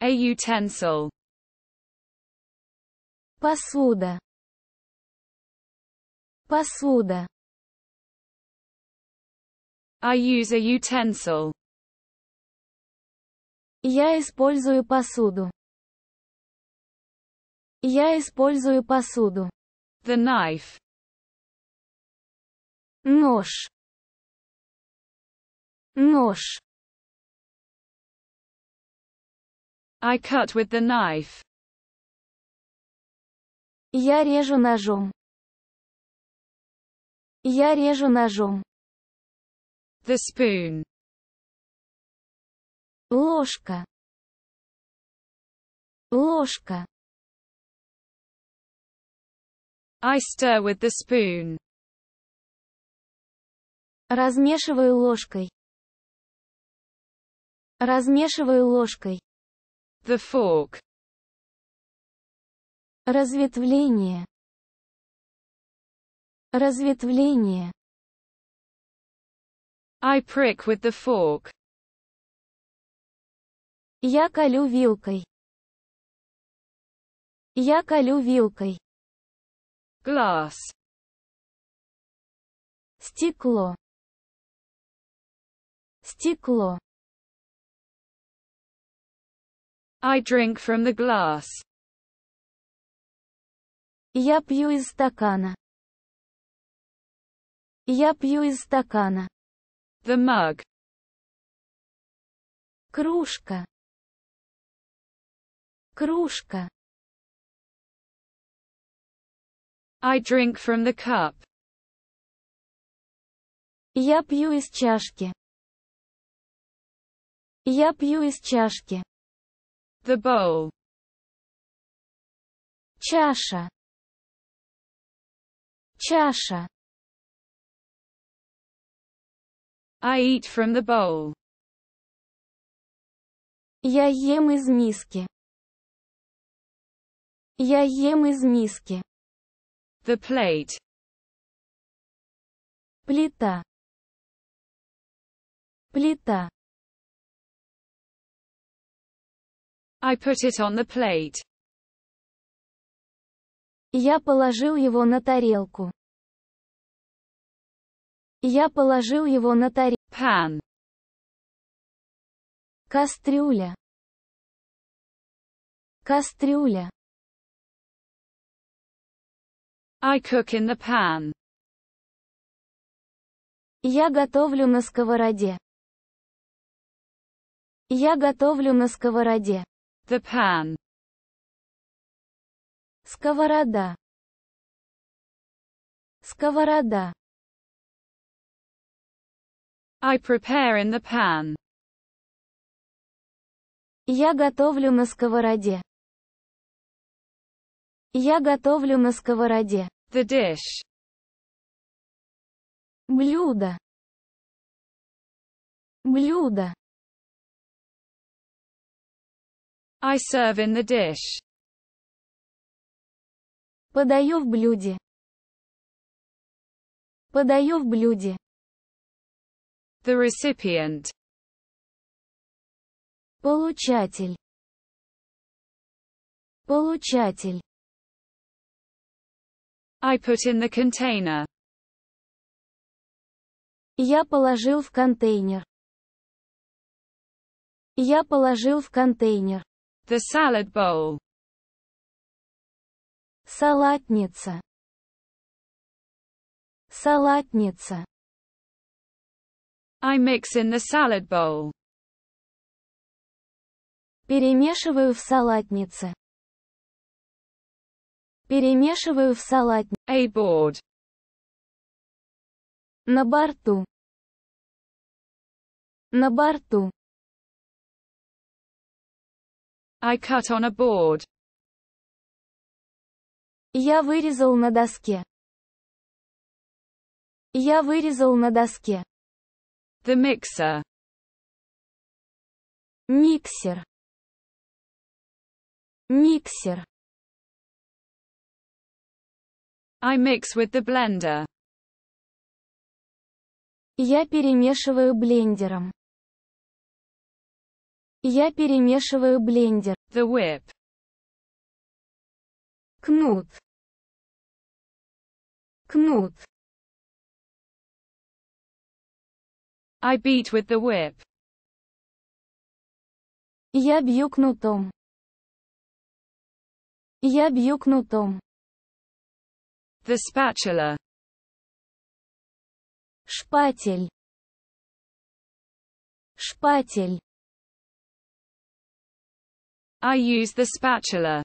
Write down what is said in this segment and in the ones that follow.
A utensil. Посуда. Посуда. I use a utensil. Я использую посуду. Я использую посуду. The knife. Нож. Нож. I cut with the knife. Я режу ножом. Я режу ножом. The spoon. Ложка. Ложка. I stir with the spoon. Размешиваю ложкой. Размешиваю ложкой. The fork. Разветвление. Разветвление. I prick with the fork. Я колю вилкой. Я колю вилкой. Glass. Стекло. Стекло. I drink from the glass. Я пью из стакана. Я пью из стакана. The mug. Кружка. Кружка. I drink from the cup. Я пью из чашки. Я пью из чашки. The bowl. Чаша. Чаша. I eat from the bowl. Я ем из миски. Я ем из миски. The plate. Плита. Плита. I put it on the plate. Я положил его на тарелку. Я положил его на тарелку. Pan. Кастрюля. Кастрюля. I cook in the pan. Я готовлю на сковороде. Я готовлю на сковороде. The pan. Сковорода. Сковорода. I prepare in the pan. Я готовлю на сковороде. Я готовлю на сковороде. The dish. Блюдо. Блюдо. I serve in the dish. Подаю в блюде. Подаю в блюде. The recipient. Получатель. Получатель. I put in the container. Я положил в контейнер. Я положил в контейнер. The salad bowl. Салатница. Салатница. I mix in the salad bowl. Перемешиваю в салатнице. Перемешиваю в салатнице. A board. На борту. На борту. I cut on a board. Я вырезал на доске. Я вырезал на доске. The mixer. Миксер. Миксер. I mix with the blender. Я перемешиваю блендером. Я перемешиваю блендер. The whip. Кнут. Кнут. I beat with the whip. Я бью кнутом. Я бью кнутом. The spatula. Шпатель. Шпатель. I use the spatula.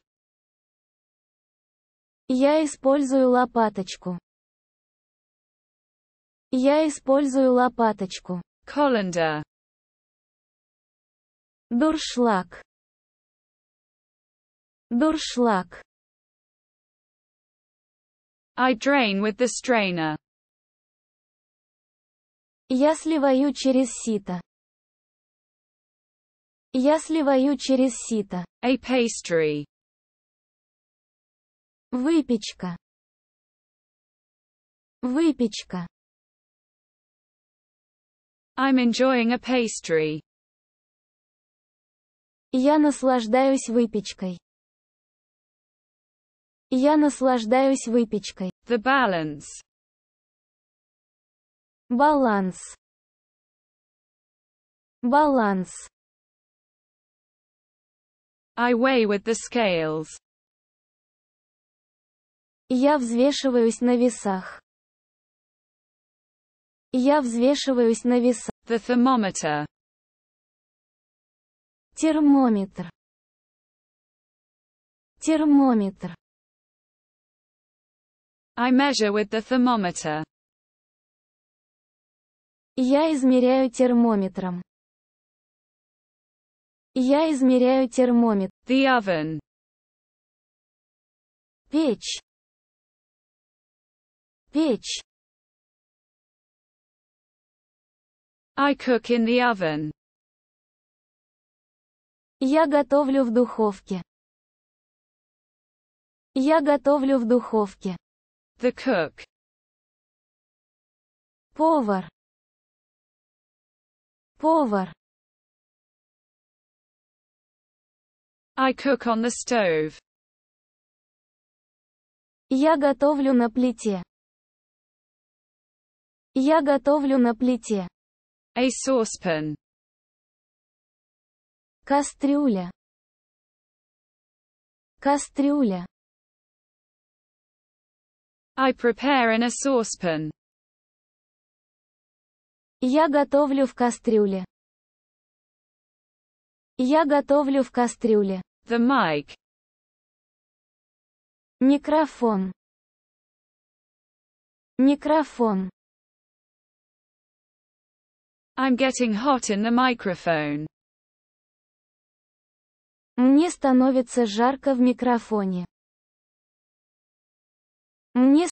Я использую лопаточку. Я использую лопаточку. Colander. Дуршлаг. Дуршлаг. I drain with the strainer. Я сливаю через сито. Я сливаю через сито. A pastry. Выпечка. Выпечка. I'm enjoying a pastry. Я наслаждаюсь выпечкой. Я наслаждаюсь выпечкой. The balance. Баланс. Баланс. I weigh with the scales. Я взвешиваюсь на весах. Я взвешиваюсь на весах. The thermometer. Термометр. Термометр. I measure with the thermometer. Я измеряю термометром. Я измеряю термометр. The oven. Печь. Печь. I cook in the oven. Я готовлю в духовке. Я готовлю в духовке. The cook. Повар. Повар. I cook on the stove. Я готовлю на плите. Я готовлю на плите. A saucepan. Кастрюля. Кастрюля. I prepare in a saucepan. Я готовлю в кастрюле. Я готовлю в кастрюле. The mic. Микрофон. Микрофон. I'm getting hot in the microphone. Мне становится жарко в микрофоне. Мне